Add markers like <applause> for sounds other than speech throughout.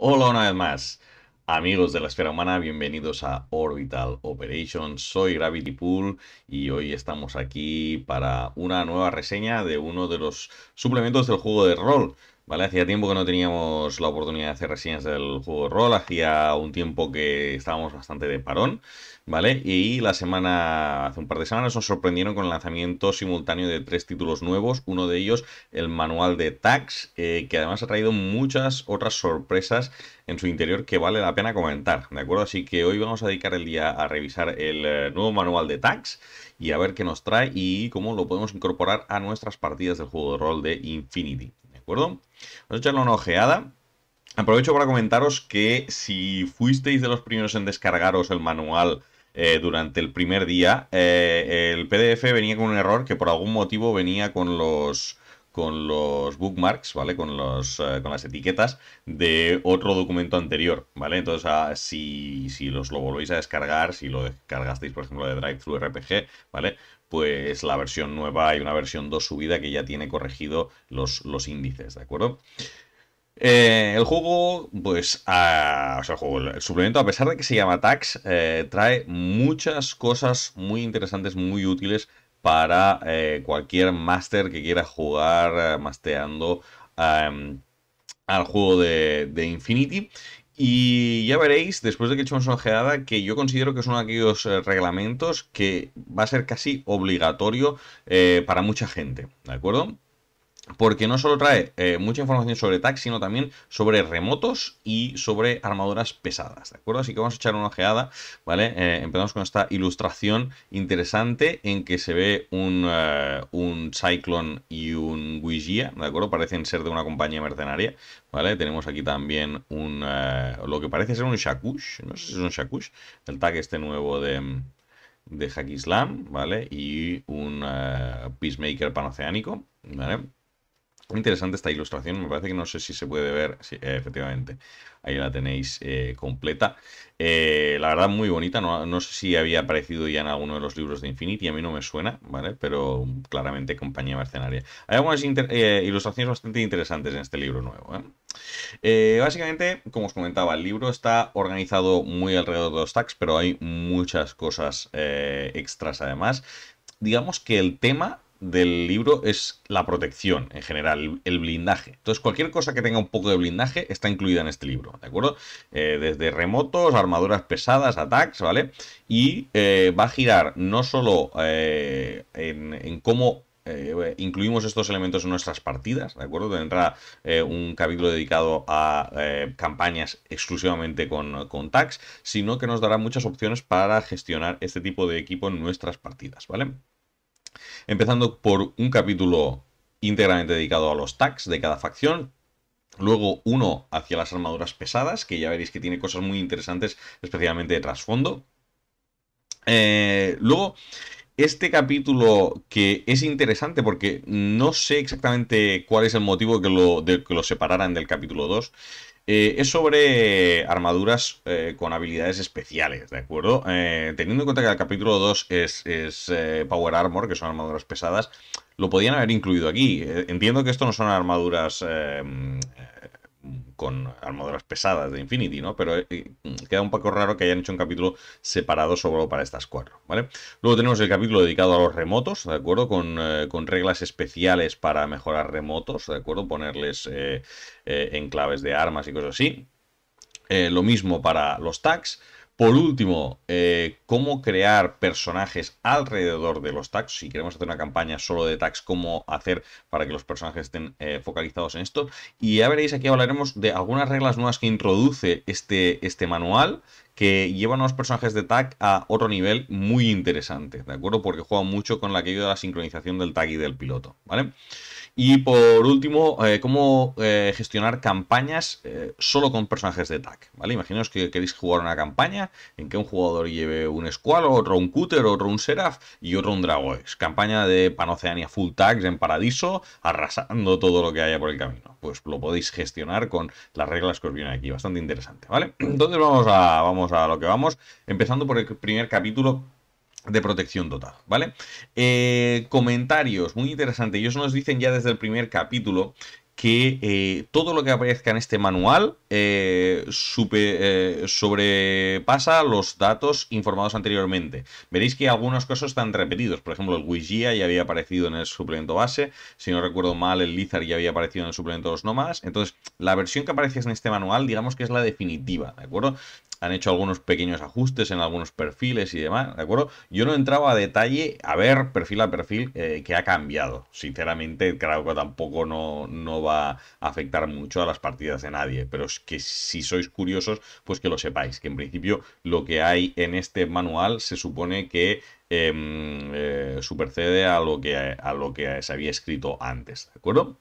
Hola una vez más, amigos de la esfera humana, bienvenidos a Orbital Operations. Soy Gravity Pool y hoy estamos aquí para una nueva reseña de uno de los suplementos del juego de rol Hacía tiempo que no teníamos la oportunidad de hacer reseñas del juego de rol, hacía un tiempo que estábamos bastante de parón, ¿vale? Y la semana, hace un par de semanas, nos sorprendieron con el lanzamiento simultáneo de tres títulos nuevos, uno de ellos el manual de Tax, eh, que además ha traído muchas otras sorpresas en su interior que vale la pena comentar, ¿de acuerdo? Así que hoy vamos a dedicar el día a revisar el eh, nuevo manual de Tax y a ver qué nos trae y cómo lo podemos incorporar a nuestras partidas del juego de rol de Infinity, acuerdo? Vamos a echarle una ojeada. Aprovecho para comentaros que si fuisteis de los primeros en descargaros el manual eh, durante el primer día, eh, el PDF venía con un error que por algún motivo venía con los con los bookmarks, ¿vale? Con, los, eh, con las etiquetas de otro documento anterior, ¿vale? Entonces, ah, si, si, los lo volvéis a descargar, si lo descargasteis, por ejemplo, de Drive through RPG, ¿vale? pues la versión nueva y una versión 2 subida que ya tiene corregido los, los índices, ¿de acuerdo? Eh, el juego, pues, ah, el, suplemento, a pesar de que se llama Tax, eh, trae muchas cosas muy interesantes, muy útiles para eh, cualquier máster que quiera jugar masteando al juego de, de Infinity. Y ya veréis, después de que echemos una ojeada, que yo considero que son aquellos eh, reglamentos que va a ser casi obligatorio eh, para mucha gente, ¿de acuerdo? porque no solo trae eh, mucha información sobre TAC, sino también sobre remotos y sobre armaduras pesadas, ¿de acuerdo? Así que vamos a echar una ojeada, ¿vale? Eh, empezamos con esta ilustración interesante en que se ve eh, un, Cyclone y un Wigia, ¿de acuerdo? Parecen ser de una compañía mercenaria, ¿vale? Tenemos aquí también un, lo que parece ser un Shakush, no sé si es un Shakush, el tag este nuevo de de Hack Islam, ¿vale? Y un Peacemaker panoceánico, ¿vale? interesante esta ilustración, me parece que no sé si se puede ver, efectivamente, ahí la tenéis eh, completa. Eh, la verdad muy bonita, no, sé si había aparecido ya en alguno de los libros de Infinity, a mí no me suena, ¿vale? Pero claramente compañía mercenaria. Hay algunas eh, ilustraciones bastante interesantes en este libro nuevo, básicamente, como os comentaba, el libro está organizado muy alrededor de los tags, pero hay muchas cosas extras además. Digamos que el tema del libro es la protección en general, el blindaje. Entonces, cualquier cosa que tenga un poco de blindaje está incluida en este libro, ¿de acuerdo? Eh, desde remotos, armaduras pesadas, attacks, ¿vale? Y eh, va a girar no solo eh, en, cómo incluimos estos elementos en nuestras partidas, ¿de acuerdo? Tendrá un capítulo dedicado a campañas exclusivamente con, con, tags, sino que nos dará muchas opciones para gestionar este tipo de equipo en nuestras partidas, ¿vale? Empezando por un capítulo íntegramente dedicado a los tags de cada facción, Luego uno hacia las armaduras pesadas, que ya veréis que tiene cosas muy interesantes, especialmente de trasfondo. Eh, luego, este capítulo que es interesante porque no sé exactamente cuál es el motivo que lo, de que lo separaran del capítulo 2, eh, es sobre eh, armaduras eh, con habilidades especiales, ¿de acuerdo? teniendo en cuenta que el capítulo 2 es, es Power Armor, que son armaduras pesadas, lo podían haber incluido aquí. entiendo que esto no son armaduras con armaduras pesadas de Infinity, ¿no? Pero eh, eh, queda un poco raro que hayan hecho un capítulo separado solo para estas cuatro, ¿vale? Luego tenemos el capítulo dedicado a los remotos, ¿de acuerdo? Con, eh, con reglas especiales para mejorar remotos, ¿de acuerdo? Ponerles enclaves de armas y cosas así. lo mismo para los tags. Por último, eh, cómo crear personajes alrededor de los tags. Si queremos hacer una campaña solo de tags, cómo hacer para que los personajes estén eh, focalizados en esto. Y ya veréis, aquí hablaremos de algunas reglas nuevas que introduce este, este manual que llevan a los personajes de tag a otro nivel muy interesante, ¿de acuerdo? Porque juega mucho con la que ayuda a la sincronización del tag y del piloto, ¿vale? vale y por último, eh, cómo eh, gestionar campañas eh, solo con personajes de tag. ¿vale? Imaginaos que queréis jugar una campaña en que un jugador lleve un Squall, otro un Cutter, otro un Seraph y otro un es Campaña de Panoceania full tags en Paradiso, arrasando todo lo que haya por el camino. Pues lo podéis gestionar con las reglas que os vienen aquí. Bastante interesante, ¿vale? <clears throat> Entonces vamos a, vamos a lo que vamos. Empezando por el primer capítulo de protección total, ¿vale? Eh, comentarios, muy interesante. Ellos nos dicen ya desde el primer capítulo que eh, todo lo que aparezca en este manual eh, super, eh, sobrepasa los datos informados anteriormente. Veréis que algunos casos están repetidos. Por ejemplo, el Wigia ya había aparecido en el suplemento base. Si no recuerdo mal, el Lizard ya había aparecido en el suplemento de los más. Entonces, la versión que aparece en este manual, digamos que es la definitiva, ¿de acuerdo? han hecho algunos pequeños ajustes en algunos perfiles y demás, ¿de acuerdo? Yo no entraba a detalle a ver perfil a perfil eh, que ha cambiado. Sinceramente, creo que tampoco no, va a afectar mucho a las partidas de nadie, pero es que si sois curiosos, pues que lo sepáis, que en principio lo que hay en este manual se supone que em, eh, supercede a lo, que, a lo que se había escrito antes, ¿de acuerdo?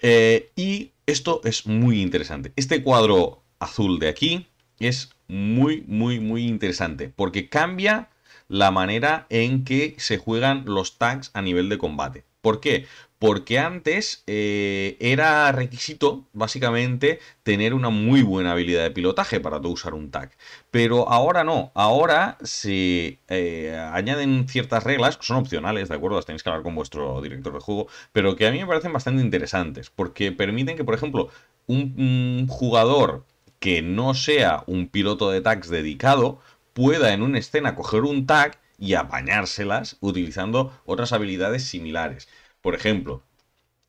Eh, y esto es muy interesante. Este cuadro azul de aquí, es muy, muy, muy interesante. Porque cambia la manera en que se juegan los tags a nivel de combate. ¿Por qué? Porque antes eh, era requisito, básicamente, tener una muy buena habilidad de pilotaje para usar un tag. Pero ahora no, ahora se eh, añaden ciertas reglas, que son opcionales, ¿de acuerdo? Las tenéis que hablar con vuestro director de juego, pero que a mí me parecen bastante interesantes, porque permiten que, por ejemplo, un jugador que no sea un piloto de tags dedicado pueda en una escena coger un tag y apañárselas utilizando otras habilidades similares. Por ejemplo,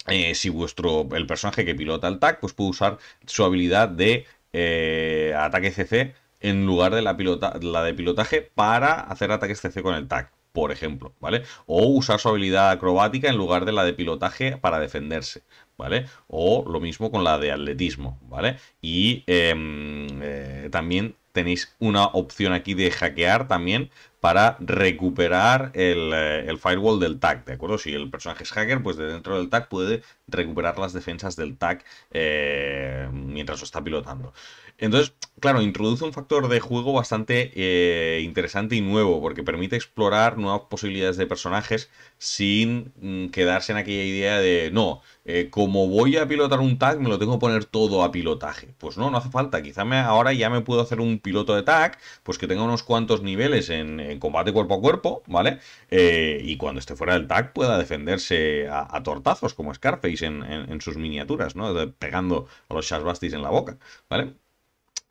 eh, si vuestro el personaje que pilota el tag, pues puede usar su habilidad de eh, ataque CC en lugar de la, pilota, la de pilotaje para hacer ataques CC con el tag, por ejemplo, ¿vale? O usar su habilidad acrobática en lugar de la de pilotaje para defenderse, ¿vale? O lo mismo con la de atletismo, ¿vale? Y em, eh, también tenéis una opción aquí de hackear también para recuperar el, eh, el, firewall del tag, ¿de acuerdo? Si el personaje es hacker, pues de dentro del tag puede recuperar las defensas del TAC eh, mientras lo está pilotando. Entonces, claro, introduce un factor de juego bastante eh, interesante y nuevo, porque permite explorar nuevas posibilidades de personajes sin mm, quedarse en aquella idea de, no, eh, como voy a pilotar un TAC, me lo tengo que poner todo a pilotaje. Pues no, no hace falta. Quizá ahora ya me puedo hacer un piloto de TAC, pues que tenga unos cuantos niveles en, combate cuerpo a cuerpo, ¿vale? y cuando esté fuera del TAC pueda defenderse a, a tortazos como Scarface en, sus miniaturas, ¿no? pegando a los Charles en la boca, ¿vale?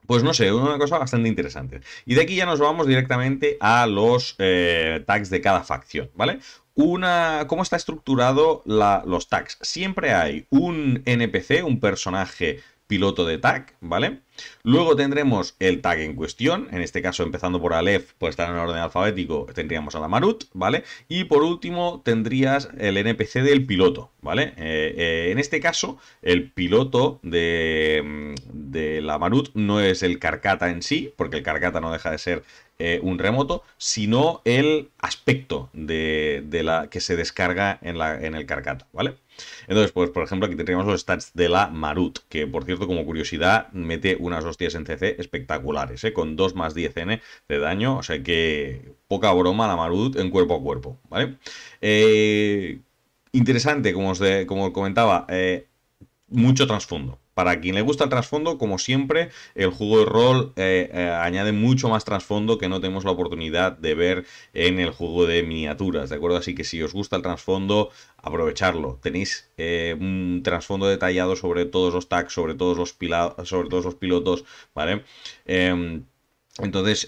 Pues no sé, una cosa bastante interesante. Y de aquí ya nos vamos directamente a los eh, tags de cada facción, ¿vale? Una, cómo está estructurado los tags. Siempre hay un NPC, un personaje piloto de tag, ¿vale? Luego tendremos el tag en cuestión, en este caso empezando por Aleph, pues estar en orden alfabético, tendríamos a la Marut, ¿vale? Y por último tendrías el NPC del piloto, ¿vale? Eh, eh, en este caso, el piloto de, la mm, Marut no es el Carcata en sí, porque el Carcata no deja de ser eh, un remoto, sino el aspecto de, la que se descarga en el Carcata, ¿vale? Entonces, pues por ejemplo, aquí tendríamos los stats de la Marut, que por cierto, como curiosidad, mete unas hostias en CC espectaculares, ¿eh? con 2 más 10 N de daño, o sea que poca broma la Marut en cuerpo a cuerpo, ¿vale? Eh, interesante, como os, como comentaba, eh, mucho trasfondo. Para quien le gusta el trasfondo, como siempre, el juego de rol eh, eh, añade mucho más trasfondo que no tenemos la oportunidad de ver en el juego de miniaturas, ¿de acuerdo? Así que si os gusta el trasfondo, aprovecharlo. Tenéis eh, un trasfondo detallado sobre todos los tags, sobre todos los, sobre todos los pilotos, ¿vale? Em, entonces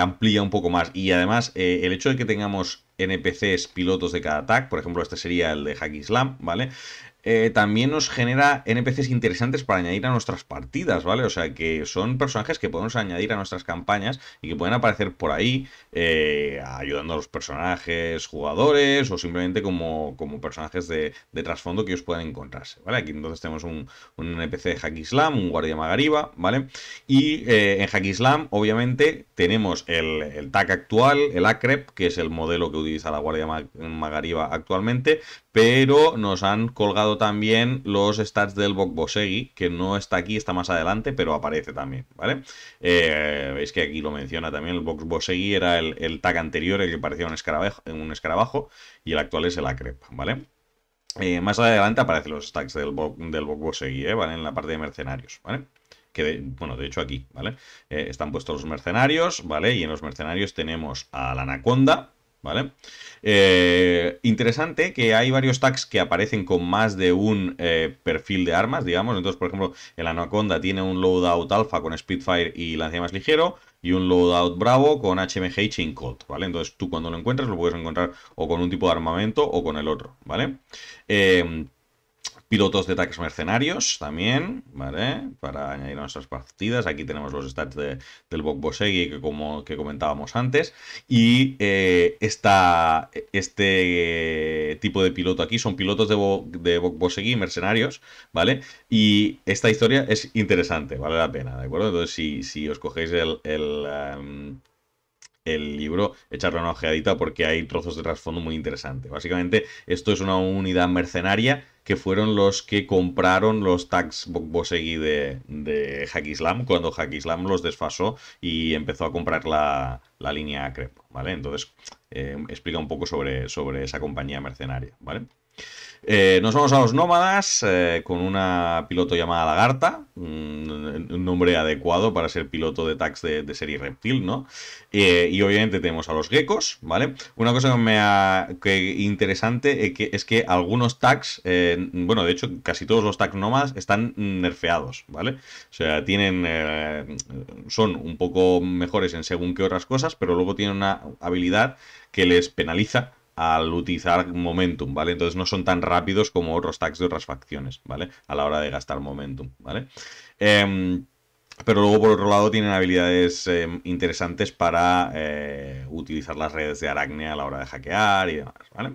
amplía un poco más. Y además, el hecho de que tengamos NPCs pilotos de cada tag, por ejemplo, este sería el de Hack Slam, ¿vale? Eh, también nos genera NPCs interesantes para añadir a nuestras partidas, ¿vale? O sea, que son personajes que podemos añadir a nuestras campañas y que pueden aparecer por ahí eh, ayudando a los personajes jugadores o simplemente como, como personajes de, trasfondo que ellos puedan encontrarse, ¿vale? Aquí entonces tenemos un, NPC de Hack Slam un guardia magariba, ¿vale? Y eh, en Hack Slam obviamente, tenemos el, el TAC actual, el ACREP, que es el modelo que utiliza la guardia magariba actualmente, pero nos han colgado también los stats del Bokbosegi, que no está aquí, está más adelante, pero aparece también, ¿vale? veis eh, que aquí lo menciona también, el Bokbosegi era el, tag anterior, el que parecía un escarabajo, un escarabajo y el actual es el Acrep, ¿vale? Eh, más adelante aparecen los stacks del, del Bokbosegi, ¿eh? ¿vale? En la parte de mercenarios, ¿vale? que bueno, de hecho aquí, ¿vale? Eh, están puestos los mercenarios, ¿vale? Y en los mercenarios tenemos a la Anaconda, ¿vale? Eh, interesante que hay varios tags que aparecen con más de un eh, perfil de armas, digamos. Entonces, por ejemplo, el Anaconda tiene un loadout alfa con Spitfire y lance más ligero y un loadout bravo con HMG y Colt, ¿vale? Entonces tú cuando lo encuentres lo puedes encontrar o con un tipo de armamento o con el otro, ¿vale? Eh, pilotos de ataques mercenarios también, ¿vale? Para añadir a nuestras partidas. Aquí tenemos los stats del Bokbosegi que, como, que comentábamos antes. Y eh, este tipo de piloto aquí son pilotos de, de mercenarios, ¿vale? Y esta historia es interesante, vale la pena, ¿de acuerdo? Entonces, si, si os cogéis el... Em, el libro, echarle una ojeadita porque hay trozos de trasfondo muy interesante. Básicamente, esto es una unidad mercenaria que fueron los que compraron los tags Bosegui de, de Hack Islam cuando Hack Islam los desfasó y empezó a comprar la, línea Crep, ¿vale? Entonces, eh, explica un poco sobre, sobre esa compañía mercenaria, ¿vale? Eh, nos vamos a los nómadas eh, con una piloto llamada Lagarta, mm, un nombre adecuado para ser piloto de tags de, serie reptil, ¿no? Eh, y obviamente tenemos a los geckos, ¿vale? Una cosa que me ha, que interesante que, es que algunos tags, bueno, de hecho casi todos los tags nómadas están nerfeados, ¿vale? O sea, tienen, son un poco mejores en según que otras cosas, pero luego tienen una habilidad que les penaliza al utilizar momentum, ¿vale? Entonces no son tan rápidos como otros tags de otras facciones, ¿vale? A la hora de gastar momentum, ¿vale? Em, pero luego, por otro lado, tienen habilidades em, interesantes para eh, utilizar las redes de Aracne a la hora de hackear y demás, ¿vale?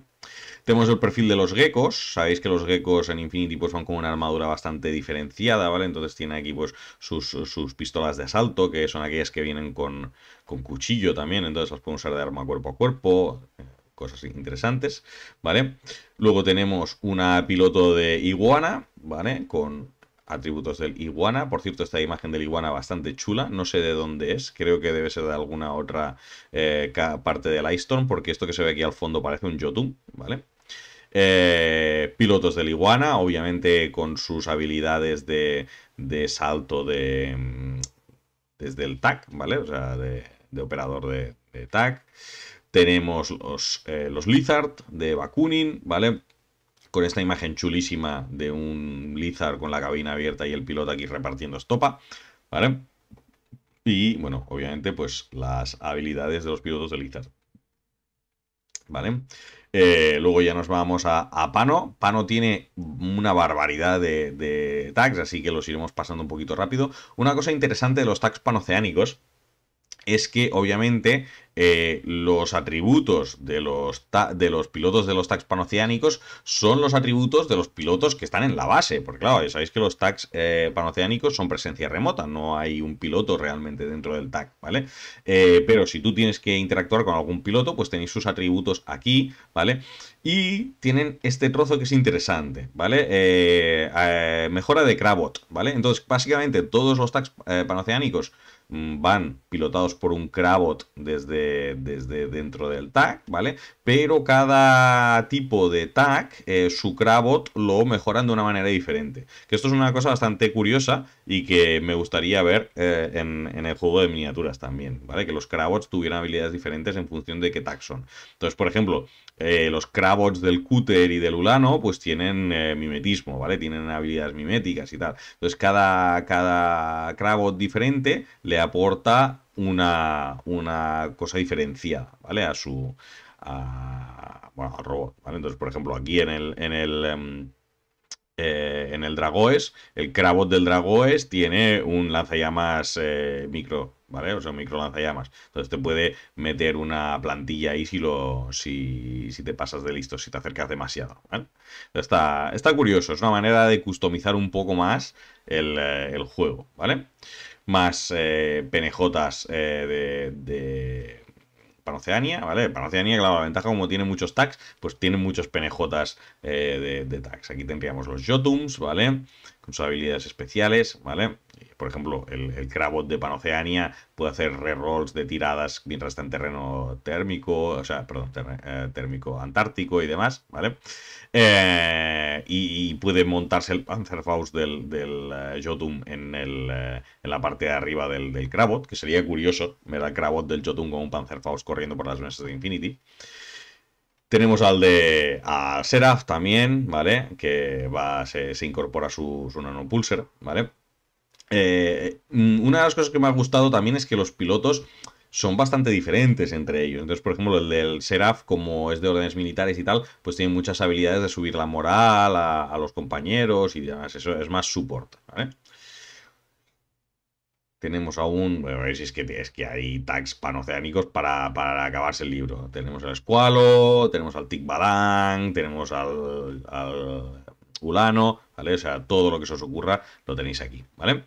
Tenemos el perfil de los geckos. Sabéis que los geckos en Infinity pues van con una armadura bastante diferenciada, ¿vale? Entonces tienen aquí pues sus, pistolas de asalto, que son aquellas que vienen con, con cuchillo también. Entonces las pueden usar de arma cuerpo a cuerpo, cosas interesantes, ¿vale? Luego tenemos una piloto de iguana, ¿vale? Con atributos del iguana. Por cierto, esta imagen del iguana bastante chula. No sé de dónde es. Creo que debe ser de alguna otra eh, parte del Lightstorm, porque esto que se ve aquí al fondo parece un Jotun, ¿vale? Eh, pilotos del iguana, obviamente con sus habilidades de, salto de mm, desde el TAC, ¿vale? O sea, de, operador de, de TAC. Tenemos los, eh, los Lizard de Bakunin, ¿vale? Con esta imagen chulísima de un Lizard con la cabina abierta y el piloto aquí repartiendo estopa, ¿vale? Y, bueno, obviamente, pues las habilidades de los pilotos de Lizard. ¿Vale? Eh, luego ya nos vamos a, Pano. Pano tiene una barbaridad de, tags, así que los iremos pasando un poquito rápido. Una cosa interesante de los tags panoceánicos es que obviamente eh, los atributos de los, de los pilotos de los tags panoceánicos son los atributos de los pilotos que están en la base, porque claro, ya sabéis que los tags eh, panoceánicos son presencia remota, no hay un piloto realmente dentro del tag, ¿vale? Eh, pero si tú tienes que interactuar con algún piloto, pues tenéis sus atributos aquí, ¿vale? Y tienen este trozo que es interesante, ¿vale? mejora de crabot ¿vale? Entonces, básicamente todos los tags panoceánicos Mm, van pilotados por un crabot desde, desde dentro del tag, ¿vale? Pero cada tipo de tag eh, su crabot lo mejoran de una manera diferente. Que esto es una cosa bastante curiosa y que me gustaría ver eh, en, el juego de miniaturas también, ¿vale? Que los crabots tuvieran habilidades diferentes en función de qué tag son. Entonces, por ejemplo, eh, los crabots del Cúter y del Ulano, pues tienen mimetismo, ¿vale? Tienen habilidades miméticas y tal. Entonces, cada, cada diferente le aporta una, cosa diferenciada, ¿vale? A su... robot, Entonces, por ejemplo, aquí en el... En el em, eh, en el Dragoes, el Crabot del Dragoes tiene un lanzallamas eh, micro, ¿vale? O sea, un micro lanzallamas. Entonces te puede meter una plantilla ahí si, lo, si, si te pasas de listo, si te acercas demasiado, Está, está curioso, es una manera de customizar un poco más el, eh, juego, ¿vale? vale más eh, eh, de, de Panoceania, ¿vale? Panoceania, claro, la ventaja como tiene muchos tags, pues tiene muchos penejotas eh, de, de, tags. Aquí tendríamos los Jotums, ¿vale? Con sus habilidades especiales, ¿vale? Por ejemplo, el, el Krabot de Panoceania puede hacer rerolls de tiradas mientras está en terreno térmico, o sea, perdón, eh, térmico antártico y demás, ¿vale? Eh, y, puede montarse el Panzerfaust del, del eh, Jotun en, la parte de arriba del, del Krabot, que sería curioso ver al Krabot del Jotun con un Panzerfaust corriendo por las mesas de Infinity. Tenemos al de a Seraph también, ¿vale? Que va, se, incorpora su, su Nano ¿vale? Eh, mm, una de las cosas que me ha gustado también es que los pilotos son bastante diferentes entre ellos. Entonces, por ejemplo, el del Seraf, como es de órdenes militares y tal, pues tiene muchas habilidades de subir la moral a, los compañeros y demás. Eso es más support, Tenemos aún, bueno, a ver si es que, es que hay tags panoceánicos para, para acabarse el libro. Tenemos al Escualo, tenemos al Tikbalang, tenemos al, al Ulano, ¿vale? O sea, todo lo que se os ocurra lo tenéis aquí, ¿vale?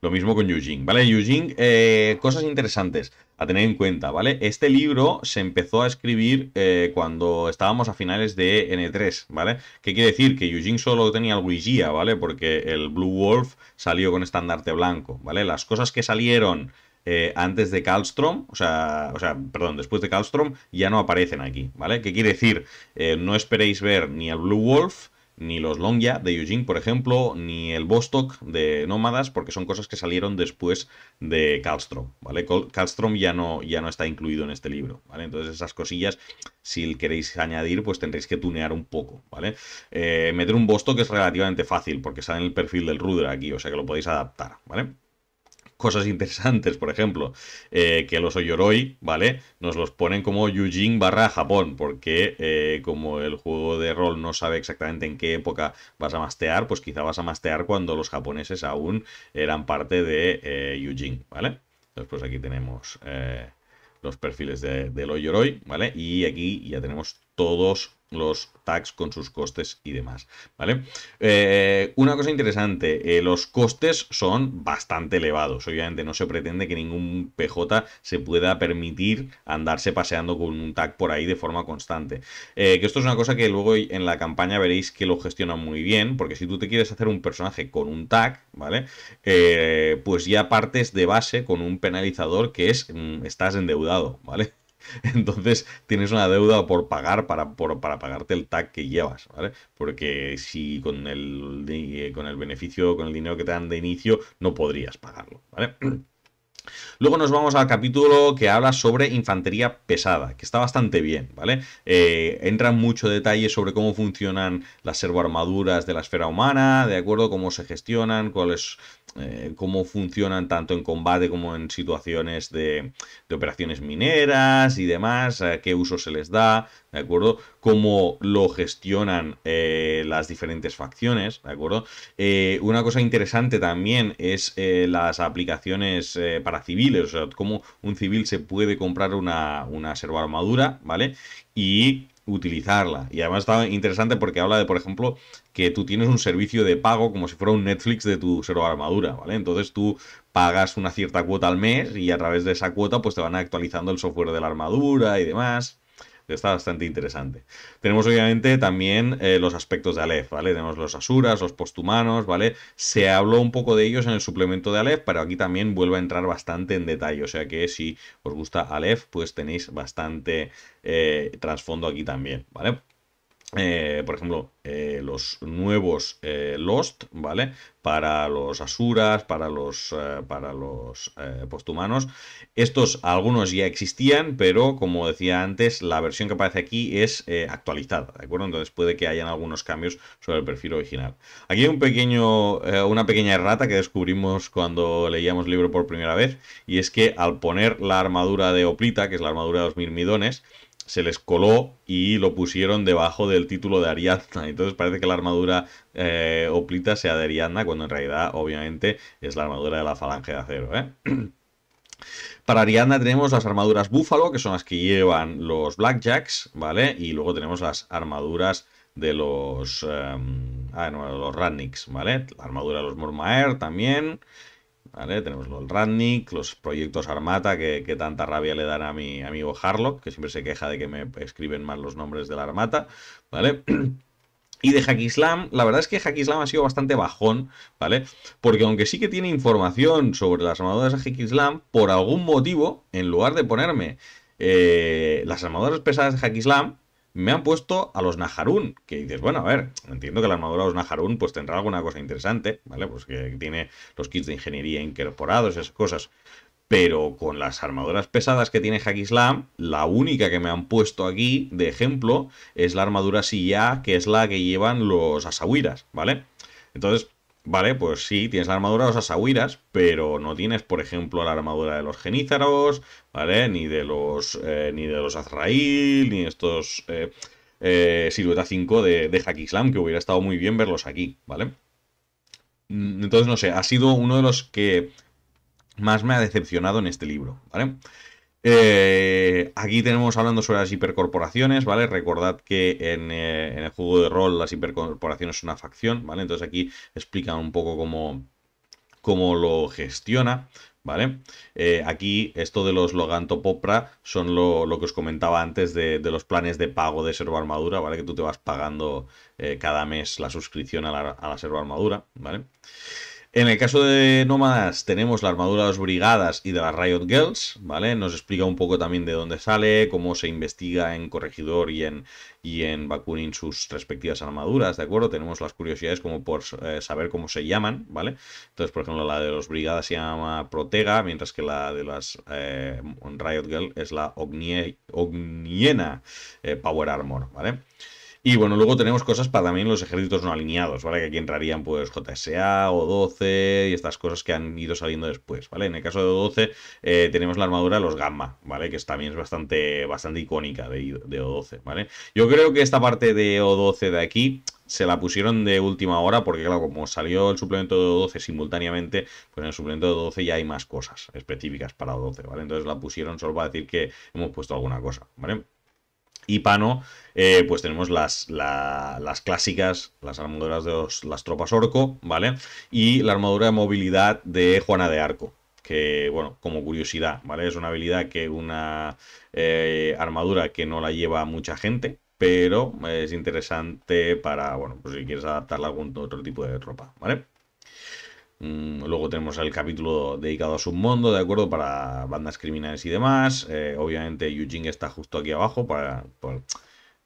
Lo mismo con Yujing, ¿vale? Yujing, eh, cosas interesantes a tener en cuenta, ¿vale? Este libro se empezó a escribir eh, cuando estábamos a finales de N3, ¿vale? ¿Qué quiere decir? Que Yujing solo tenía el Guijia, ¿vale? Porque el Blue Wolf salió con estandarte blanco, ¿vale? Las cosas que salieron eh, antes de Calstrom, o sea, o sea, perdón, después de Kalstrom ya no aparecen aquí, ¿vale? ¿Qué quiere decir? no esperéis ver ni el Blue Wolf, ni los Longya de Eugene, por ejemplo, ni el Bostock de Nómadas, porque son cosas que salieron después de Karlstrom, ¿vale? Karlstrom ya no, ya no está incluido en este libro, ¿vale? Entonces esas cosillas, si queréis añadir, pues tendréis que tunear un poco, ¿vale? Eh, meter un Bostock es relativamente fácil, porque sale en el perfil del Rudra aquí, o sea que lo podéis adaptar, ¿vale? cosas interesantes, por ejemplo, eh, que los Oyoroi, ¿vale? Nos los ponen como Yujin barra Japón, porque eh, como el juego de rol no sabe exactamente en qué época vas a mastear, pues quizá vas a mastear cuando los japoneses aún eran parte de eh, Yujin, ¿vale? Entonces, pues aquí tenemos eh, los perfiles del Oyoroi, ¿vale? Y aquí ya tenemos todos los tags con sus costes y demás, ¿vale? Eh, una cosa interesante, eh, los costes son bastante elevados, obviamente no se pretende que ningún PJ se pueda permitir andarse paseando con un tag por ahí de forma constante, eh, que esto es una cosa que luego en la campaña veréis que lo gestiona muy bien, porque si tú te quieres hacer un personaje con un tag, ¿vale? pues ya partes de base con un penalizador que es, mm, estás endeudado, ¿vale? <laughs> Entonces tienes una deuda por pagar para, pagarte el tag que llevas, ¿vale? Porque si con el, eh, con el beneficio, con el dinero que te dan de inicio, no podrías pagarlo, ¿vale? <clears throat> Luego nos vamos al capítulo que habla sobre infantería pesada, que está bastante bien, ¿vale? entran eh, entra mucho detalle sobre cómo funcionan las servoarmaduras de la esfera humana, de acuerdo, cómo se gestionan, cuáles eh, cómo funcionan tanto en combate como en situaciones de, operaciones mineras y demás, qué uso se les da, ¿de acuerdo? Cómo lo gestionan eh, las diferentes facciones, ¿de acuerdo? Eh, una cosa interesante también es las aplicaciones para civiles, o sea, cómo un civil se puede comprar una, una armadura ¿vale? Y utilizarla. Y además está interesante porque habla de, por ejemplo, que tú tienes un servicio de pago como si fuera un Netflix de tu cero armadura, ¿vale? Entonces tú pagas una cierta cuota al mes y a través de esa cuota pues te van actualizando el software de la armadura y demás. Está bastante interesante. Tenemos obviamente también eh, los aspectos de Aleph, ¿vale? Tenemos los asuras, los posthumanos, ¿vale? Se habló un poco de ellos en el suplemento de Aleph, pero aquí también vuelvo a entrar bastante en detalle. O sea que si os gusta Aleph, pues tenéis bastante eh, trasfondo aquí también, ¿vale? Eh, por ejemplo, eh, los nuevos eh, Lost, ¿vale? Para los Asuras, para los, para los posthumanos. Estos, algunos ya existían, pero como decía antes, la versión que aparece aquí es actualizada, ¿de acuerdo? Entonces puede que hayan algunos cambios sobre el perfil original. Aquí hay un pequeño, una pequeña errata que descubrimos cuando leíamos el libro por primera vez, y es que al poner la armadura de Oplita, que es la armadura de los Mirmidones, se les coló y lo pusieron debajo del título de Ariadna. Entonces parece que la armadura eh, oplita sea de Ariadna, cuando en realidad, obviamente, es la armadura de la falange de acero. ¿eh? <clears throat> Para Ariadna tenemos las armaduras búfalo, que son las que llevan los blackjacks, ¿vale? Y luego tenemos las armaduras de los... Em, ah, no, los Radniks, ¿vale? La armadura de los Mormaer también. Tenemos el Ratnik, los proyectos Armata, que, tanta rabia le dan a mi amigo Harlock, que siempre se queja de que me escriben mal los nombres de la Armata, ¿vale? <clears throat> Y de Hackislam, la verdad es que Hackislam ha sido bastante bajón, ¿vale? Porque aunque sí que tiene información sobre las armadoras de Hackislam, por algún motivo, en lugar de ponerme eh, las armadoras pesadas de Hackislam, me han puesto a los Naharun, que dices, bueno, a ver, entiendo que la armadura de los Naharun pues tendrá alguna cosa interesante, ¿vale? Pues que tiene los kits de ingeniería incorporados, esas cosas. Pero con las armaduras pesadas que tiene Hakislam, la única que me han puesto aquí, de ejemplo, es la armadura Silla, que es la que llevan los Asawiras, ¿vale? Entonces, Vale, pues sí, tienes la armadura de los asahuiras, pero no tienes, por ejemplo, la armadura de los genízaros, ¿vale? Ni de los, eh, ni de los ni estos eh, eh, silueta 5 de, de islam que hubiera estado muy bien verlos aquí, ¿vale? Mm, entonces, no sé, ha sido uno de los que más me ha decepcionado en este libro, ¿vale? Eh, aquí tenemos hablando sobre las hipercorporaciones, ¿vale? Recordad que eh, en, el juego de rol las hipercorporaciones son una facción, ¿vale? Entonces aquí explican un poco cómo, cómo lo gestiona, ¿vale? Eh, aquí esto de los loganto popra son lo, que os comentaba antes de, los planes de pago de Servo Armadura, ¿vale? Que tú te vas pagando cada mes la suscripción a la, a Servo Armadura, ¿vale? vale en el caso de Nómadas tenemos la armadura de las brigadas y de las Riot Girls, ¿vale? Nos explica un poco también de dónde sale, cómo se investiga en Corregidor y en, y en Bakunin sus respectivas armaduras, ¿de acuerdo? Tenemos las curiosidades como por eh, saber cómo se llaman, ¿vale? Entonces, por ejemplo, la de los brigadas se llama Protega, mientras que la de las eh, Riot Girls es la Ogniena eh, Power Armor, ¿vale? Y bueno, luego tenemos cosas para también los ejércitos no alineados, ¿vale? Que aquí entrarían pues JSA o 12 y estas cosas que han ido saliendo después, ¿vale? En el caso de 12 eh, tenemos la armadura de los Gamma, ¿vale? Que también es bastante, bastante icónica de, O12, ¿vale? Yo creo que esta parte de O12 de aquí se la pusieron de última hora porque, claro, como salió el suplemento de 12 simultáneamente, pues en el suplemento de 12 ya hay más cosas específicas para o 12, ¿vale? Entonces la pusieron solo para decir que hemos puesto alguna cosa, ¿vale? y eh, pues tenemos las, las, clásicas, las armaduras de las tropas orco, ¿vale? Y la armadura de movilidad de Juana de Arco, que, bueno, como curiosidad, ¿vale? Es una habilidad que una eh, armadura que no la lleva mucha gente, pero eh, es interesante para, bueno, pues si quieres adaptarla a algún otro tipo de tropa, ¿vale? Mm, luego tenemos el capítulo dedicado a Submundo, ¿de acuerdo? Para bandas criminales y demás. Eh, obviamente Yujing está justo aquí abajo para,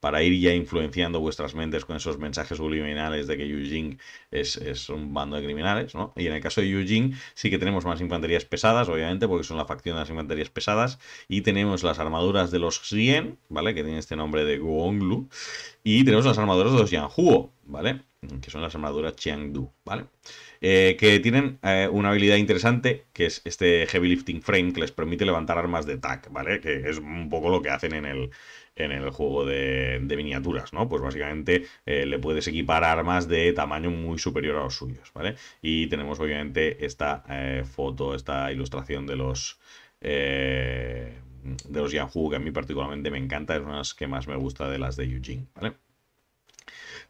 para, ir ya influenciando vuestras mentes con esos mensajes subliminales de que Yujing es, es, un bando de criminales, ¿no? Y en el caso de Yujing, sí que tenemos más infanterías pesadas, obviamente, porque son la facción de las infanterías pesadas. Y tenemos las armaduras de los Xien, ¿vale? Que tienen este nombre de Guonglu. Y tenemos las armaduras de los Yanhuo, ¿vale? Que son las armaduras Chiangdu, ¿vale? vale eh, que tienen eh, una habilidad interesante, que es este Heavy Lifting Frame, que les permite levantar armas de TAC, ¿vale? Que es un poco lo que hacen en el, en el juego de, miniaturas, ¿no? Pues básicamente eh, le puedes equipar armas de tamaño muy superior a los suyos, ¿vale? Y tenemos obviamente esta foto, esta ilustración de los... de los Yanhu, que a mí particularmente me encanta, es una de las que más me gusta de las de Eugene, ¿vale?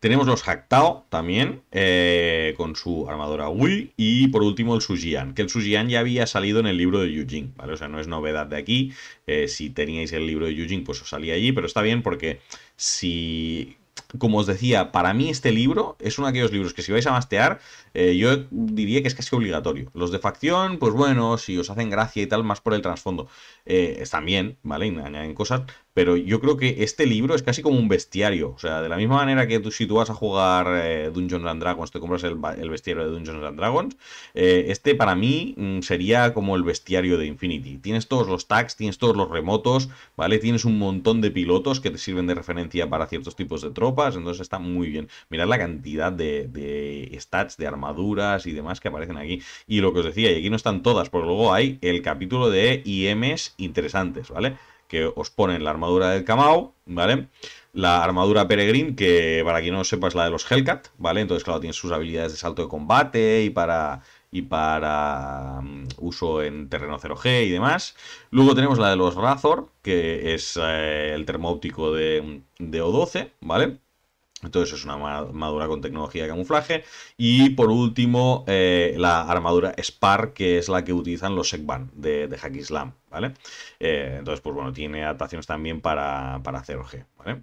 Tenemos los Haktao también, eh, con su armadura Wii. Y por último el Sujian, que el Sujian ya había salido en el libro de Yujing, ¿vale? O sea, no es novedad de aquí. Eh, si teníais el libro de Yujing, pues os salía allí, pero está bien porque si como os decía, para mí este libro es uno de aquellos libros que si vais a mastear, eh, yo diría que es casi obligatorio. Los de facción, pues bueno, si os hacen gracia y tal, más por el trasfondo. Eh, están bien, ¿vale? Añaden cosas, pero yo creo que este libro es casi como un bestiario. O sea, de la misma manera que tú, si tú vas a jugar eh, Dungeons and Dragons, te compras el, bestiario de Dungeons and Dragons, este para mí mm, sería como el bestiario de Infinity. Tienes todos los tags, tienes todos los remotos, ¿vale? Tienes un montón de pilotos que te sirven de referencia para ciertos tipos de tropas entonces está muy bien. Mirad la cantidad de, stats, de armaduras y demás que aparecen aquí. Y lo que os decía, y aquí no están todas, porque luego hay el capítulo de IMs interesantes, ¿vale? que os ponen la armadura del Kamau, ¿vale? La armadura Peregrine, que para quien no lo sepa es la de los Hellcat, ¿vale? Entonces, claro, tiene sus habilidades de salto de combate y para, y para mm, uso en terreno 0G y demás. Luego tenemos la de los Razor, que es eh, el termóptico de, de O12, ¿vale? Entonces es una armadura con tecnología de camuflaje. Y por último, eh, la armadura Spar, que es la que utilizan los Sekban de, de Hack Islam, ¿vale? Eh, entonces, pues bueno, tiene adaptaciones también para, para 0 ¿vale?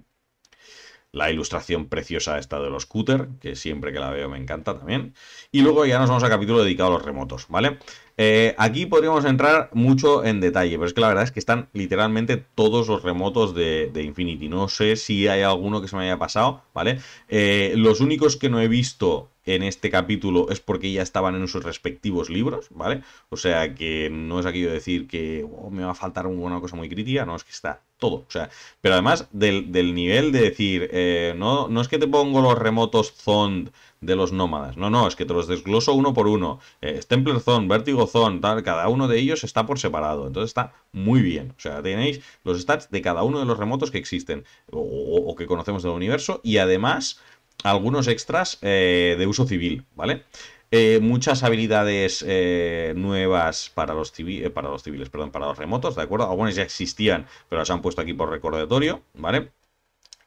la ilustración preciosa esta de los cúter, que siempre que la veo me encanta también. Y luego ya nos vamos al capítulo dedicado a los remotos, ¿vale? Eh, aquí podríamos entrar mucho en detalle, pero es que la verdad es que están literalmente todos los remotos de, Infinity. No sé si hay alguno que se me haya pasado, ¿vale? Eh, los únicos que no he visto en este capítulo es porque ya estaban en sus respectivos libros, ¿vale? O sea que no es aquello de decir que oh, me va a faltar una cosa muy crítica, no, es que está todo. O sea, pero además del, nivel de decir, eh, no, no es que te pongo los remotos Zond de los nómadas, no, no, es que te los desgloso uno por uno. Eh, Stempler Zond, Vertigo Zond, tal, cada uno de ellos está por separado. Entonces está muy bien. O sea, tenéis los stats de cada uno de los remotos que existen o, que conocemos del universo y además algunos extras eh, de uso civil, ¿vale? Eh, muchas habilidades eh, nuevas para los, eh, para los civiles, perdón, para los remotos, ¿de acuerdo? Algunas ya existían, pero las han puesto aquí por recordatorio, ¿vale?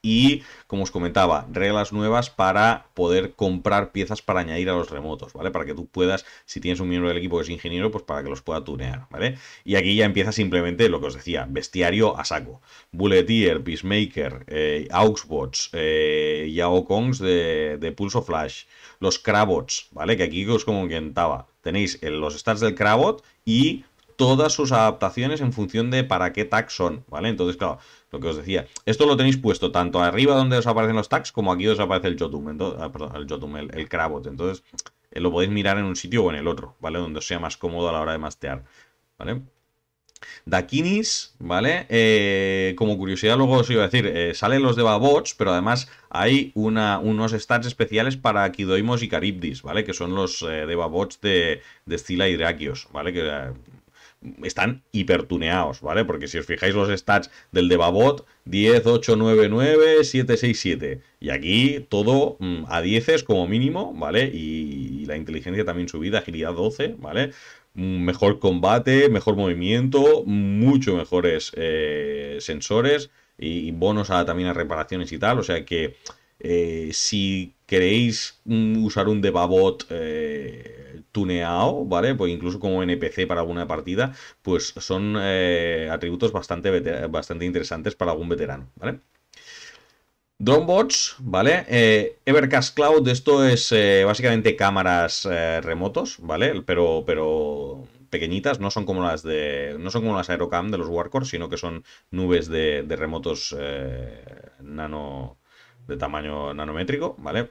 y, como os comentaba, reglas nuevas para poder comprar piezas para añadir a los remotos, ¿vale? Para que tú puedas, si tienes un miembro del equipo que es ingeniero, pues para que los pueda tunear, ¿vale? Y aquí ya empieza simplemente lo que os decía, bestiario a saco. Bulletier, Peacemaker, eh, Auxbots, eh, Kongs de, de Pulso Flash, los Crabots, ¿vale? Que aquí os comentaba, tenéis los stats del Crabot y todas sus adaptaciones en función de para qué tag son, ¿vale? Entonces, claro, lo que os decía. Esto lo tenéis puesto tanto arriba donde os aparecen los tags como aquí os aparece el Jotum. Entonces, ah, el Jotum, el, Entonces, eh, lo podéis mirar en un sitio o en el otro, ¿vale? Donde os sea más cómodo a la hora de mastear, ¿vale? Dakinis, ¿vale? Eh, como curiosidad, luego os iba a decir, eh, salen los devabots, pero además hay una, unos stats especiales para Kidoimos y Caribdis, ¿vale? Que son los Devabots de Babots de, y ¿vale? Que están hipertuneados, ¿vale? Porque si os fijáis los stats del de Babot, 10, 8, 9, 9, 7, 6, 7. Y aquí todo mm, a 10 es como mínimo, ¿vale? Y, la inteligencia también subida, agilidad 12, ¿vale? Mm, mejor combate, mejor movimiento, mucho mejores eh, sensores y, bonos a, también a reparaciones y tal. O sea que eh, si queréis mm, usar un Debabot. eh, tuneado, ¿vale? Pues incluso como NPC para alguna partida, pues son eh, atributos bastante, bastante interesantes para algún veterano, ¿vale? Dronebots, ¿vale? Eh, Evercast Cloud, esto es eh, básicamente cámaras remotos, ¿vale? Pero, pero pequeñitas, no son como las de. No son como las Aerocam de los Warcore, sino que son nubes de, remotos nano. de tamaño nanométrico, ¿vale?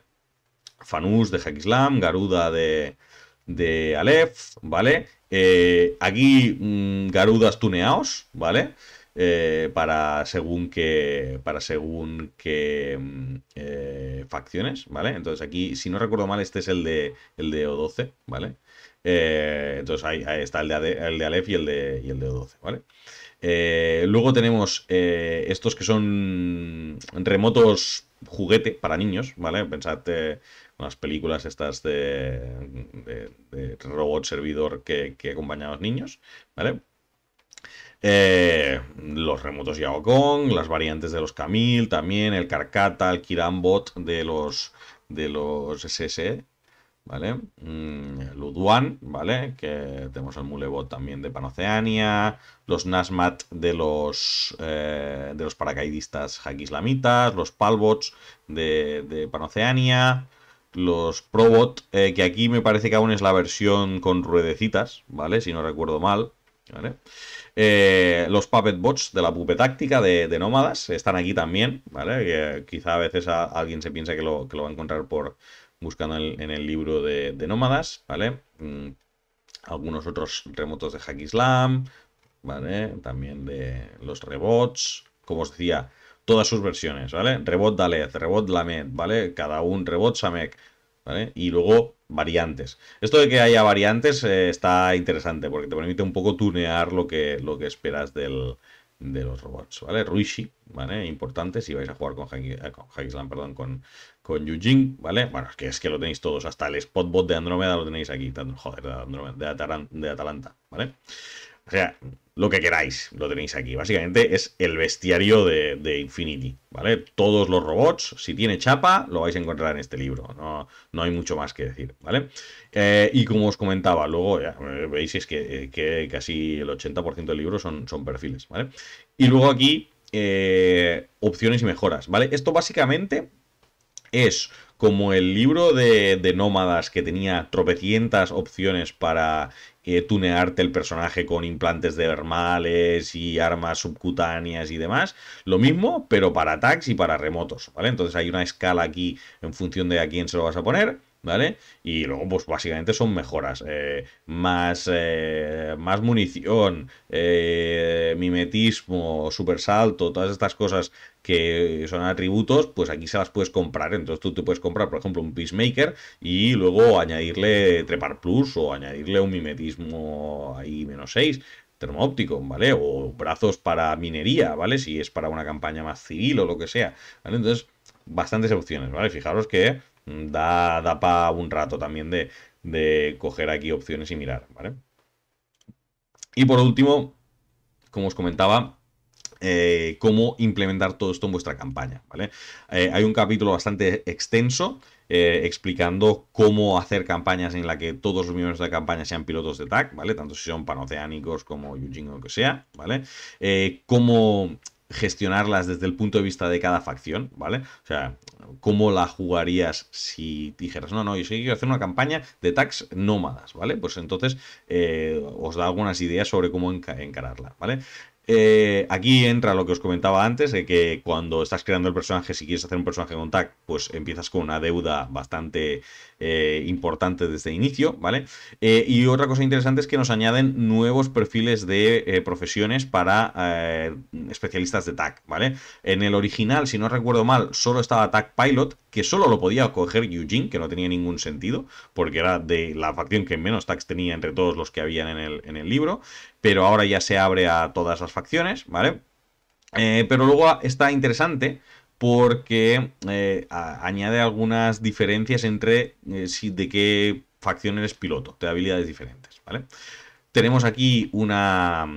Fanus de Hexlam, Garuda de, de Aleph, ¿vale? Eh, aquí mm, Garudas tuneados ¿vale? Eh, para según que para según que mm, eh, facciones, ¿vale? Entonces aquí, si no recuerdo mal, este es el de el de O12, ¿vale? entonces ahí, está el de, el de Aleph y el de, y el de O12, ¿vale? luego tenemos estos que son remotos juguete para niños, ¿vale? Pensad en eh, las películas estas de, robot servidor que, que, acompaña a los niños, ¿vale? Eh, los remotos Yao Kong, las variantes de los Camil, también el Carcata, el Kirambot de los de los e, ¿vale? Ludwan, mm, Luduan, ¿vale? Que tenemos el Mulebot también de Panoceania, los Nasmat de los, eh, de los paracaidistas Hakislamitas, los Palbots de, de Panoceania, los Probot, eh, que aquí me parece que aún es la versión con ruedecitas, ¿vale? Si no recuerdo mal, eh, los Puppet Bots de la Pupetáctica de, de Nómadas están aquí también, ¿vale? quizá a veces alguien se piensa que lo, que lo va a encontrar por, buscando en, el libro de, Nómadas, ¿vale? Mm, algunos otros remotos de Hack Islam, ¿vale? También de los rebots, como os decía, todas sus versiones, ¿vale? Rebot Dalet, Rebot Lamed, ¿vale? Cada un Rebot Samek, ¿vale? Y luego variantes. Esto de que haya variantes eh, está interesante porque te permite un poco tunear lo que, lo que esperas del, de los robots, ¿vale? Ruishi, ¿vale? Importante si vais a jugar con, Haki, eh, perdón, con, con Yujin, ¿vale? Bueno, es que es que lo tenéis todos, hasta el Spotbot de Andrómeda lo tenéis aquí, joder, de, de, Atalanta, ¿vale? O sea, lo que queráis lo tenéis aquí. Básicamente es el bestiario de, Infinity, ¿vale? Todos los robots, si tiene chapa, lo vais a encontrar en este libro. No, hay mucho más que decir, ¿vale? Eh, y como os comentaba, luego ya, eh, veis es que, eh, casi el 80% del libro son, son perfiles, ¿vale? Y luego aquí, opciones y mejoras, ¿vale? Esto básicamente es como el libro de, de, nómadas que tenía tropecientas opciones para eh, tunearte el personaje con implantes de dermales y armas subcutáneas y demás. Lo mismo, pero para attacks y para remotos, ¿vale? Entonces hay una escala aquí en función de a quién se lo vas a poner. ¿vale? Y luego, pues básicamente son mejoras. Eh, más, eh, más munición, eh, mimetismo, supersalto, todas estas cosas que son atributos, pues aquí se las puedes comprar. Entonces tú te puedes comprar, por ejemplo, un Peacemaker y luego añadirle Trepar Plus o añadirle un mimetismo ahí menos 6 óptico ¿vale? O brazos para minería, ¿vale? Si es para una campaña más civil o lo que sea, ¿vale? Entonces, bastantes opciones, ¿vale? Fijaros que mm, da, para un rato también de, coger aquí opciones y mirar, ¿vale? Y por último, como os comentaba, eh, cómo implementar todo esto en vuestra campaña. ¿vale? Eh, hay un capítulo bastante extenso eh, explicando cómo hacer campañas en la que todos los miembros de la campaña sean pilotos de TAC, ¿vale? Tanto si son panoceánicos como Yujin o lo que sea, ¿vale? cómo gestionarlas desde el punto de vista de cada facción, ¿vale? O sea, ¿cómo la jugarías si dijeras, no, no, yo sí quiero hacer una campaña de tax nómadas, ¿vale? Pues entonces eh, os da algunas ideas sobre cómo encararla, ¿vale? Eh, aquí entra lo que os comentaba antes, que cuando estás creando el personaje, si quieres hacer un personaje con tag, pues empiezas con una deuda bastante eh, importante desde el inicio, ¿vale? Eh, y otra cosa interesante es que nos añaden nuevos perfiles de profesiones para especialistas de tag, ¿vale? En el original, si no recuerdo mal, solo estaba tag pilot, que solo lo podía coger Eugene, que no tenía ningún sentido, porque era de la facción que menos tags tenía entre todos los que habían en el, en el libro pero ahora ya se abre a todas las facciones, ¿vale? Eh, pero luego está interesante porque eh, añade algunas diferencias entre eh, si, de qué facción eres piloto, de habilidades diferentes, ¿vale? Tenemos aquí una,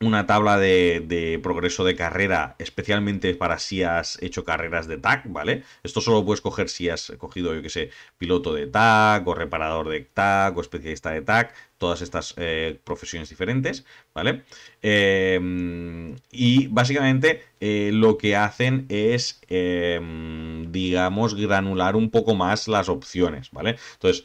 una tabla de, progreso de carrera, especialmente para si has hecho carreras de TAC, ¿vale? Esto solo puedes coger si has cogido, yo que sé, piloto de TAC, o reparador de TAC, o especialista de TAC, todas estas eh, profesiones diferentes, ¿vale? Eh, y básicamente eh, lo que hacen es, eh, digamos, granular un poco más las opciones, ¿vale? Entonces,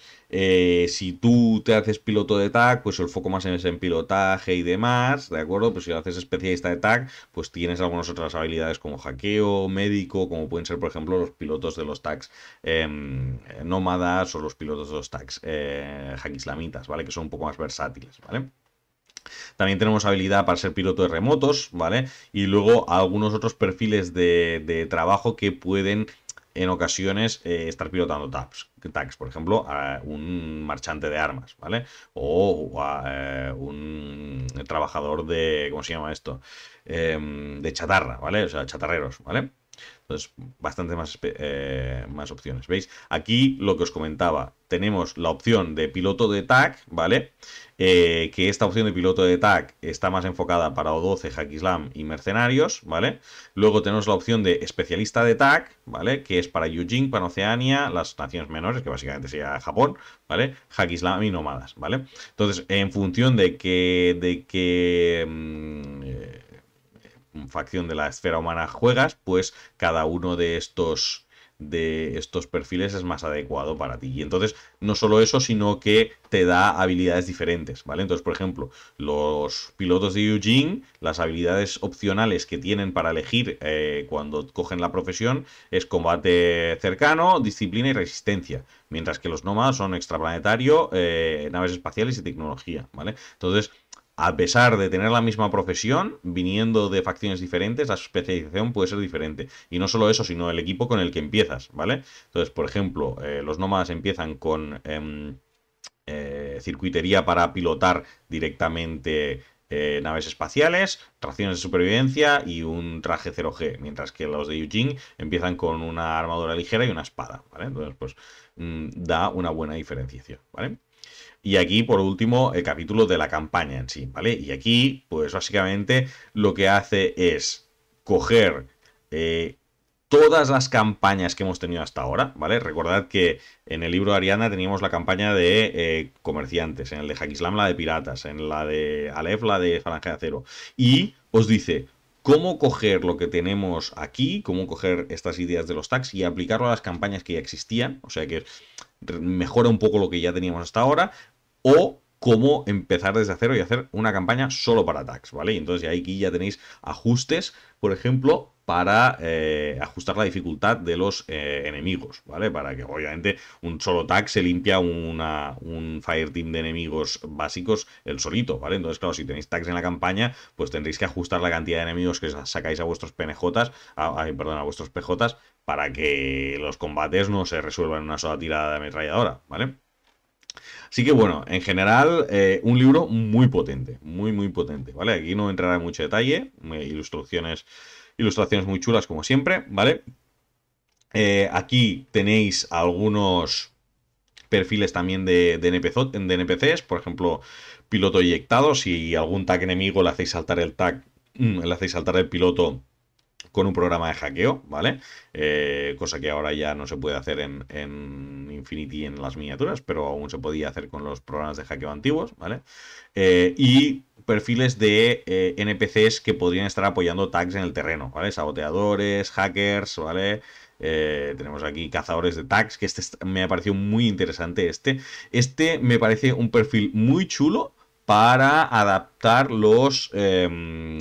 si tú te haces piloto de tag, pues el foco más es en pilotaje y demás, ¿de acuerdo? Pues si lo haces especialista de tag, pues tienes algunas otras habilidades como hackeo, médico, como pueden ser, por ejemplo, los pilotos de los tags em, nómadas o los pilotos de los tags hack ¿vale? Que son un poco más versátiles, ¿vale? También tenemos habilidad para ser piloto de remotos, ¿vale? Y luego algunos otros perfiles de, trabajo que pueden en ocasiones eh, estar pilotando tags, tags, por ejemplo, a un marchante de armas, ¿vale? O a eh, un trabajador de, ¿cómo se llama esto? Em, de chatarra, ¿vale? O sea, chatarreros, ¿vale? Entonces, bastante más, eh, más opciones. ¿Veis? Aquí lo que os comentaba, tenemos la opción de piloto de tac ¿vale? Eh, que esta opción de piloto de tac está más enfocada para O12, Hackislam y mercenarios, ¿vale? Luego tenemos la opción de especialista de tac ¿vale? Que es para Yujin, para Oceania, las naciones menores, que básicamente sería Japón, ¿vale? Hackislam y nómadas, ¿vale? Entonces, en función de que... De que mm, eh, Mm, facción de la esfera humana juegas, pues cada uno de estos de estos perfiles es más adecuado para ti. Y entonces, no solo eso, sino que te da habilidades diferentes, ¿vale? Entonces, por ejemplo, los pilotos de Eugene, las habilidades opcionales que tienen para elegir eh, cuando cogen la profesión es combate cercano, disciplina y resistencia. Mientras que los nómadas son extraplanetario, eh, naves espaciales y tecnología, ¿vale? Entonces, a pesar de tener la misma profesión, viniendo de facciones diferentes, la especialización puede ser diferente. Y no solo eso, sino el equipo con el que empiezas, ¿vale? Entonces, por ejemplo, eh, los nómadas empiezan con em, eh, circuitería para pilotar directamente eh, naves espaciales, tracciones de supervivencia y un traje 0G, mientras que los de Eugene empiezan con una armadura ligera y una espada, ¿vale? Entonces, pues mm, da una buena diferenciación, ¿vale? Y aquí, por último, el capítulo de la campaña en sí, ¿vale? Y aquí, pues básicamente lo que hace es coger eh, todas las campañas que hemos tenido hasta ahora, ¿vale? Recordad que en el libro de Ariana teníamos la campaña de eh, comerciantes, en el de Hakislam la de piratas, en la de Aleph la de Falange de Acero. Y os dice cómo coger lo que tenemos aquí, cómo coger estas ideas de los tags y aplicarlo a las campañas que ya existían, o sea que mejora un poco lo que ya teníamos hasta ahora, o cómo empezar desde cero y hacer una campaña solo para tags, ¿vale? Y entonces ahí aquí ya tenéis ajustes, por ejemplo, para eh, ajustar la dificultad de los eh, enemigos, ¿vale? Para que obviamente un solo tag se limpia una, un fireteam de enemigos básicos el solito, ¿vale? Entonces, claro, si tenéis tags en la campaña, pues tendréis que ajustar la cantidad de enemigos que sacáis a vuestros PNJs, perdón, a vuestros PJs, para que los combates no se resuelvan en una sola tirada de ametralladora, ¿vale? Así que bueno, en general, eh, un libro muy potente, muy, muy potente, ¿vale? Aquí no entrará en mucho detalle, ilustraciones, ilustraciones muy chulas como siempre, ¿vale? Eh, aquí tenéis algunos perfiles también de, NPCs, por ejemplo, piloto eyectado, si algún tag enemigo le hacéis saltar el tag, mm, le hacéis saltar el piloto con un programa de hackeo, ¿vale? Eh, cosa que ahora ya no se puede hacer en, Infinity en las miniaturas, pero aún se podía hacer con los programas de hackeo antiguos, ¿vale? Eh, y perfiles de eh, NPCs que podrían estar apoyando tags en el terreno, ¿vale? Saboteadores, hackers, ¿vale? tenemos aquí cazadores de tags, que este me ha parecido muy interesante este. Este me parece un perfil muy chulo para adaptar los... Em,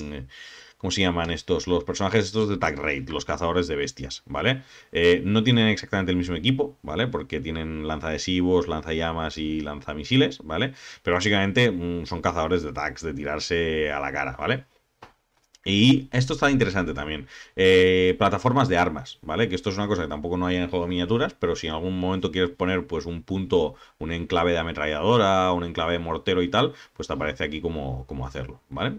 ¿Cómo se llaman estos? Los personajes estos de Tag Raid, los cazadores de bestias, ¿vale? Eh, no tienen exactamente el mismo equipo, ¿vale? Porque tienen lanzadesivos, lanzallamas y lanzamisiles, ¿vale? Pero básicamente mm, son cazadores de tags, de tirarse a la cara, ¿vale? Y esto está interesante también. Eh, plataformas de armas, ¿vale? Que esto es una cosa que tampoco no hay en el juego de miniaturas, pero si en algún momento quieres poner pues un punto, un enclave de ametralladora, un enclave de mortero y tal, pues te aparece aquí como cómo hacerlo, ¿vale?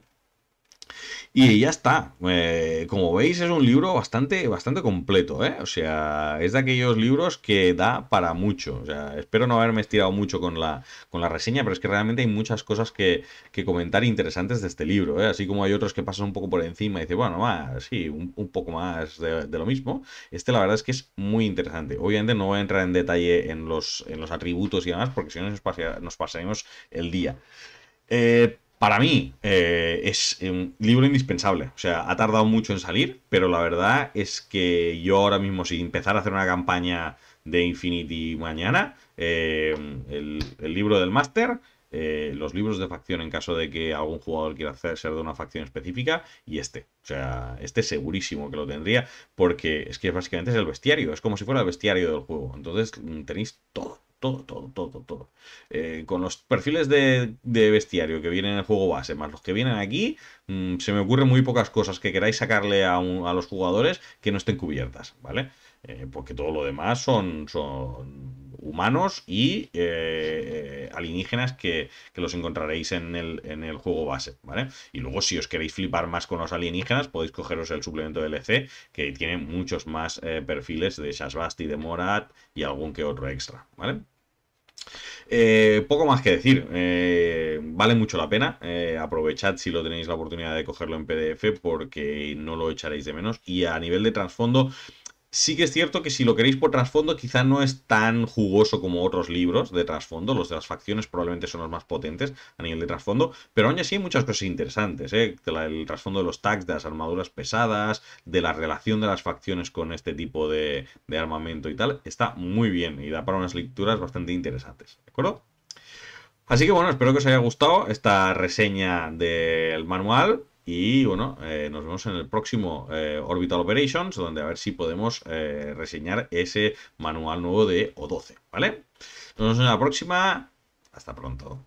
Y ya está. Eh, como veis, es un libro bastante, bastante completo, ¿eh? O sea, es de aquellos libros que da para mucho. O sea, espero no haberme estirado mucho con la, con la reseña, pero es que realmente hay muchas cosas que, comentar interesantes de este libro, ¿eh? Así como hay otros que pasan un poco por encima y dicen, bueno, sí, un, poco más de, lo mismo. Este, la verdad es que es muy interesante. Obviamente no voy a entrar en detalle en los, en los atributos y demás, porque si no nos, pasaremos el día. Para mí eh, es un libro indispensable. O sea, ha tardado mucho en salir, pero la verdad es que yo ahora mismo, si empezar a hacer una campaña de Infinity mañana, eh, el, libro del máster, eh, los libros de facción en caso de que algún jugador quiera hacer, ser de una facción específica, y este. O sea, este segurísimo que lo tendría, porque es que básicamente es el bestiario, es como si fuera el bestiario del juego. Entonces tenéis todo todo, todo, todo, todo. Eh, con los perfiles de, bestiario que vienen en el juego base, más los que vienen aquí, mm, se me ocurren muy pocas cosas que queráis sacarle a, a los jugadores que no estén cubiertas, ¿vale? Eh, porque todo lo demás son, son humanos y eh, alienígenas que, los encontraréis en el, en el, juego base, ¿vale? Y luego, si os queréis flipar más con los alienígenas, podéis cogeros el suplemento DLC, que tiene muchos más perfiles de Shasbasti, de Morat y algún que otro extra, ¿vale? Eh, poco más que decir, eh, vale mucho la pena, eh, aprovechad si lo tenéis la oportunidad de cogerlo en PDF porque no lo echaréis de menos y a nivel de trasfondo Sí que es cierto que si lo queréis por trasfondo, quizá no es tan jugoso como otros libros de trasfondo. Los de las facciones probablemente son los más potentes a nivel de trasfondo, pero aún así hay muchas cosas interesantes. ¿eh? El trasfondo de los tags, de las armaduras pesadas, de la relación de las facciones con este tipo de, armamento y tal, está muy bien y da para unas lecturas bastante interesantes. ¿De acuerdo? Así que bueno, espero que os haya gustado esta reseña del manual. Y bueno, eh, nos vemos en el próximo eh, Orbital Operations, donde a ver si podemos eh, reseñar ese manual nuevo de O12, ¿vale? Nos vemos en la próxima. Hasta pronto.